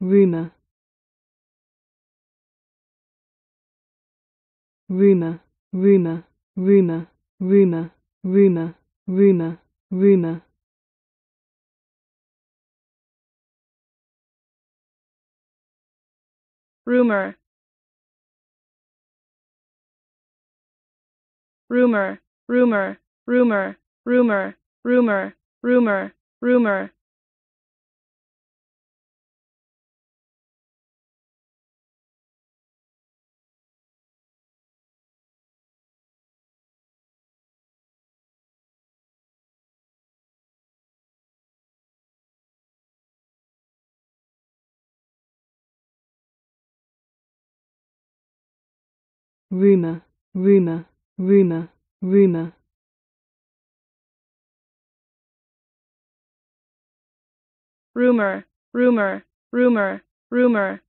rumor rumor rumor rumor rumor rumor rumor rumor rumor rumor rumor rumor rumor rumor rumor rumor rumor, rumor, rumor, rumor. Rumor, rumor, rumor, rumor,